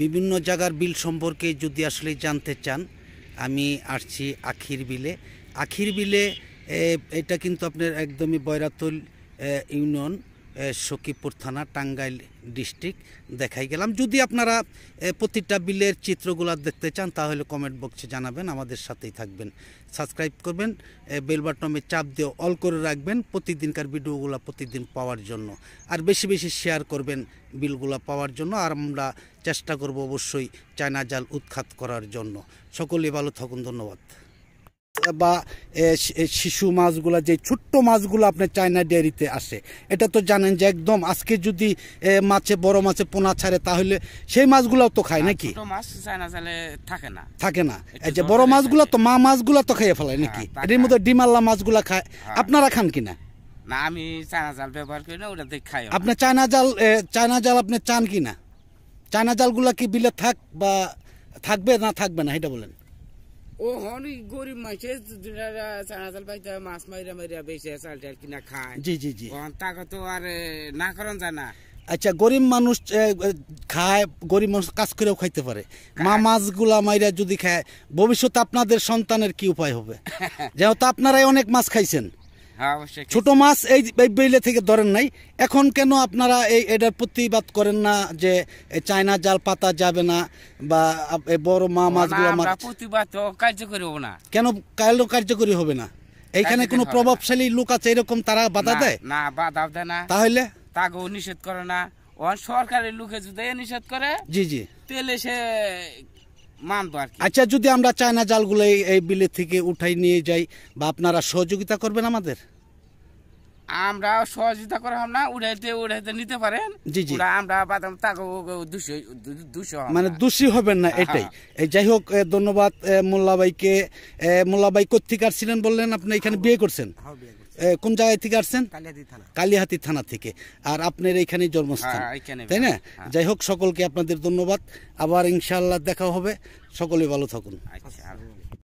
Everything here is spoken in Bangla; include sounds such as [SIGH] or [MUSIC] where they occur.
বিভিন্ন জায়গার বিল সম্পর্কে যদি আসলে জানতে চান আমি আসছি আখির বিলে আখির বিলে এটা কিন্তু আপনার একদমই বয়রাতুল ইউনিয়ন সখীপুর থানা টাঙ্গাইল ডিস্ট্রিক্ট দেখাই গেলাম যদি আপনারা প্রতিটা বিলের চিত্রগুলো দেখতে চান তাহলে কমেন্ট বক্সে জানাবেন আমাদের সাথেই থাকবেন সাবস্ক্রাইব করবেন বেল বাটনে চাপ দিয়ে অল করে রাখবেন প্রতিদিনকার ভিডিওগুলো প্রতিদিন পাওয়ার জন্য আর বেশি বেশি শেয়ার করবেন বিলগুলো পাওয়ার জন্য আর আমরা চেষ্টা করব অবশ্যই চায়না জাল উৎখাত করার জন্য সকলে ভালো থাকুন ধন্যবাদ বা শিশু মাছগুলা যে ছোট্ট মাছগুলো আপনার চায়না ডেয়ারিতে আসে এটা তো জানেন যে একদম আজকে যদি মাছে বড় মাছে পোনা ছাড়ে তাহলে সেই মাছগুলাও তো খায় নাকি থাকে না এই যে বড় মাছগুলো তো মা মাছগুলো তো খাইয়ে ফেলায় হ্যাঁ, নাকি এর মধ্যে ডিমাল্লা মাছগুলা খায় হ্যাঁ। আপনারা খান কিনা না আমি চায়না জাল ব্যবহার করি না ওটাতে খাই আপনি চায়না জাল চায়না জাল আপনি চান কি না চায়না জালগুলা কি বিলে থাক বা থাকবে না থাকবে না এটা বলেন ও হন গরিব মানুষে চানা পাইতে মাছ মাইরা মাইরা বেশি চাল টাল কিনা খায় জি জি জি তাকে তো আর না করন জানা আচ্ছা গরিব মানুষ খায় গরিব মানুষ কাজ করেও খাইতে পারে মা মাছগুলা মাইরা যদি খায় ভবিষ্যতে আপনাদের সন্তানের কি উপায় হবে [LAUGHS] যেহেতু আপনারাই অনেক মাছ খাইছেন হ্যাঁ, ছোট মাছ এই বেইলে থেকে ধরেন নাই এখন কেন আপনারা এই এটার প্রতিবাদ করেন না যে চায়না জাল পাতা যাবে না বা বড় মা মাছগুলো প্রতিবাদ কার্যকরী হবে না কেন কাল কার্যকরী হবে না এইখানে কোনো প্রভাবশালী লোক আছে এরকম তারা বাধা দেয় না বাধা দেয় না তাহলে তাকে নিষেধ করে না সরকারের লোকে যদি নিষেধ করে জি জি তাহলে সে মানতো আর আচ্ছা যদি আমরা চায়না জালগুলো এই বিলে থেকে উঠাই নিয়ে যাই বা আপনারা সহযোগিতা করবেন আমাদের আমরা সহযোগিতা করা না উড়াইতে উড়াইতে নিতে পারেন জি জি আমরা বাদাম তাকে দূষণ মানে দোষী হবেন না হ্যাঁ। এটাই যাই হোক ধন্যবাদ মোল্লাবাইকে মোল্লাবাই কর্তিকার ছিলেন বললেন আপনি এখানে বিয়ে করছেন হ্যাঁ, কোন জায়গায় থেকে আসছেন কালিহাতি থানা থেকে আর আপনার এইখানেই জন্মস্থান হ্যাঁ, তাই না হ্যাঁ। যাই হোক সকলকে আপনাদের ধন্যবাদ আবার ইনশাল্লাহ দেখা হবে সকলে ভালো থাকুন আচ্ছা